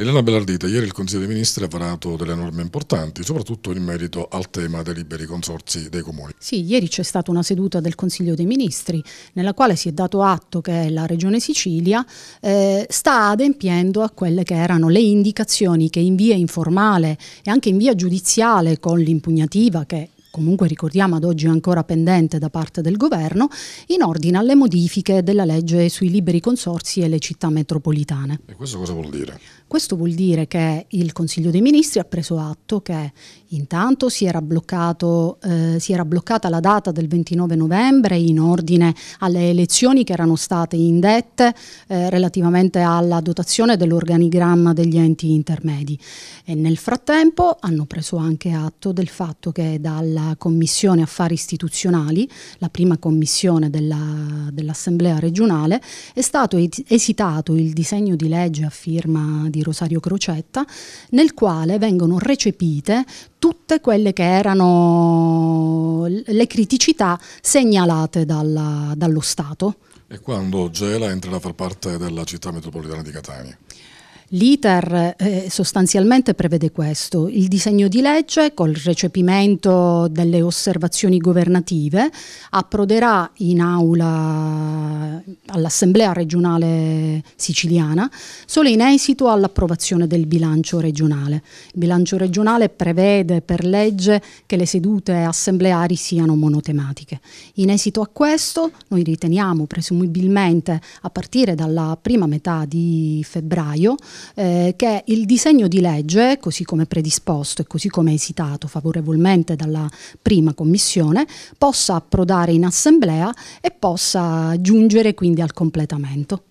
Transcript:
Elena Bellardita, ieri il Consiglio dei Ministri ha varato delle norme importanti, soprattutto in merito al tema dei liberi consorzi dei comuni. Sì, ieri c'è stata una seduta del Consiglio dei Ministri nella quale si è dato atto che la Regione Sicilia eh, sta adempiendo a quelle che erano le indicazioni che in via informale e anche in via giudiziale con l'impugnativa che comunque ricordiamo ad oggi ancora pendente da parte del governo, in ordine alle modifiche della legge sui liberi consorsi e le città metropolitane. E questo cosa vuol dire? Questo vuol dire che il Consiglio dei Ministri ha preso atto che intanto si era, bloccato, eh, si era bloccata la data del 29 novembre in ordine alle elezioni che erano state indette eh, relativamente alla dotazione dell'organigramma degli enti intermedi e nel frattempo hanno preso anche atto del fatto che dal la Commissione Affari Istituzionali, la prima commissione dell'Assemblea regionale, è stato esitato il disegno di legge a firma di Rosario Crocetta, nel quale vengono recepite tutte quelle che erano le criticità segnalate dalla, dallo Stato. E quando Gela entrerà a far parte della città metropolitana di Catania? L'iter eh, sostanzialmente prevede questo, il disegno di legge col recepimento delle osservazioni governative approderà in aula all'Assemblea regionale siciliana solo in esito all'approvazione del bilancio regionale. Il bilancio regionale prevede per legge che le sedute assembleari siano monotematiche. In esito a questo noi riteniamo presumibilmente a partire dalla prima metà di febbraio eh, che il disegno di legge, così come predisposto e così come esitato favorevolmente dalla prima commissione, possa approdare in assemblea e possa giungere quindi al completamento.